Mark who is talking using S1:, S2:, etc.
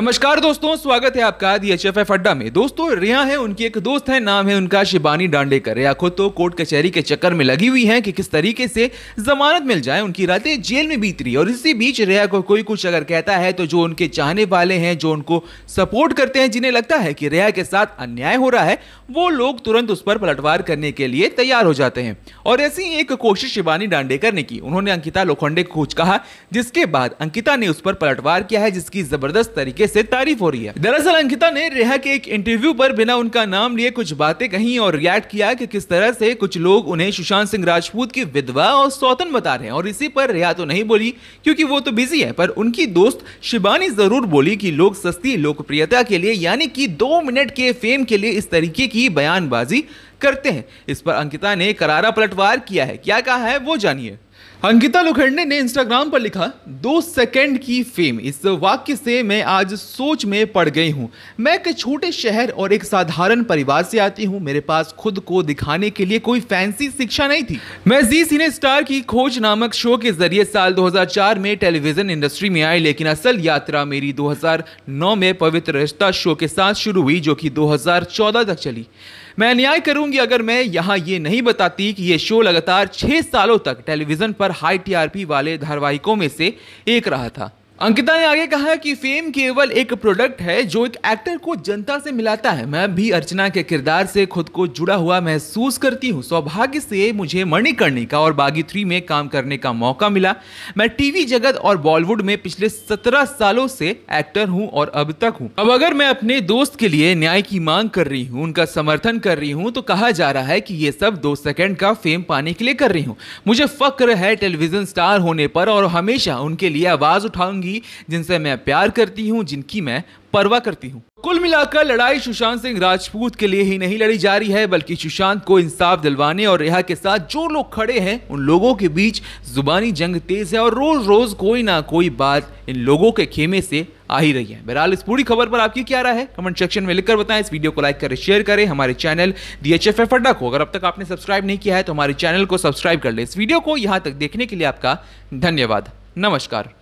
S1: नमस्कार दोस्तों स्वागत है आपका दी एच एफ अड्डा में दोस्तों रिया है उनकी एक दोस्त है नाम है उनका शिबानी डांडेकर रिया खुद तो कोर्ट कचहरी के चक्कर में लगी हुई है कि किस तरीके से जमानत मिल जाए उनकी रातें जेल में बीत रही और इसी बीच रिया को कोई कुछ अगर कहता है तो जो उनके चाहने वाले हैं जो उनको सपोर्ट करते हैं जिन्हें लगता है कि रिया के साथ अन्याय हो रहा है वो लोग तुरंत उस पर पलटवार करने के लिए तैयार हो जाते हैं और ऐसी एक कोशिश शिवानी डांडेकर ने की उन्होंने अंकिता लोखंडे को कुछ कहा जिसके बाद अंकिता ने उस पर पलटवार किया है जिसकी जबरदस्त तरीके तरीके से तारीफ हो रही है दरअसल अंकिता ने रेहा के एक इंटरव्यू पर बिना उनका नाम लिए कुछ बातें कही और रिएक्ट किया कि किस तरह से कुछ लोग उन्हें सुशांत सिंह राजपूत की विधवा और सौतन बता रहे हैं और इसी पर रेहा तो नहीं बोली क्योंकि वो तो बिजी है पर उनकी दोस्त शिबानी जरूर बोली कि लोग सस्ती लोकप्रियता के लिए यानी कि दो मिनट के फेम के लिए इस तरीके की बयानबाजी करते हैं इस पर अंकिता ने करारा पलटवार किया है क्या कहा है वो जानिए अंकिता लोखंडे ने इंस्टाग्राम पर लिखा दो सेकंड की फेम इस वाक्य से मैं आज सोच में पड़ गई हूँ मैं एक छोटे शहर और एक साधारण परिवार से आती हूँ मेरे पास खुद को दिखाने के लिए कोई फैंसी शिक्षा नहीं थी मैं जी सिने स्टार की खोज नामक शो के जरिए साल 2004 में टेलीविजन इंडस्ट्री में आई लेकिन असल यात्रा मेरी दो में पवित्र रिश्ता शो के साथ शुरू हुई जो कि दो तक चली मैं अन्याय करूंगी अगर मैं यहाँ ये नहीं बताती कि ये शो लगातार छह सालों तक टेलीविज़न पर हाई टीआरपी वाले धारावाहिकों में से एक रहा था अंकिता ने आगे कहा कि फेम केवल एक प्रोडक्ट है जो एक एक्टर को जनता से मिलाता है मैं भी अर्चना के किरदार से खुद को जुड़ा हुआ महसूस करती हूँ सौभाग्य से मुझे मणिकर्णिका और बागी थ्री में काम करने का मौका मिला मैं टीवी जगत और बॉलीवुड में पिछले सत्रह सालों से एक्टर हूँ और अब तक हूँ अब अगर मैं अपने दोस्त के लिए न्याय की मांग कर रही हूँ उनका समर्थन कर रही हूँ तो कहा जा रहा है कि ये सब दो सेकेंड का फेम पाने के लिए कर रही हूँ मुझे फक्र है टेलीविजन स्टार होने पर और हमेशा उनके लिए आवाज उठाऊंगी करूंगी जिनसे मैं प्यार करती हूँ जिनकी मैं परवाह करती हूँ कुल मिलाकर लड़ाई सुशांत सिंह राजपूत के लिए ही नहीं लड़ी जा रही है बल्कि सुशांत को इंसाफ दिलवाने और रिहा के साथ जो लोग खड़े हैं उन लोगों के बीच जुबानी जंग तेज है और रोज रोज कोई ना कोई बात इन लोगों के खेमे से आ ही रही है बहरहाल इस पूरी खबर पर आपकी क्या राय है कमेंट सेक्शन में लिखकर बताएं इस वीडियो को लाइक करें शेयर करें हमारे चैनल दी एच एफ को अगर अब तक आपने सब्सक्राइब नहीं किया है तो हमारे चैनल को सब्सक्राइब कर ले इस वीडियो को यहाँ तक देखने के लिए आपका धन्यवाद नमस्कार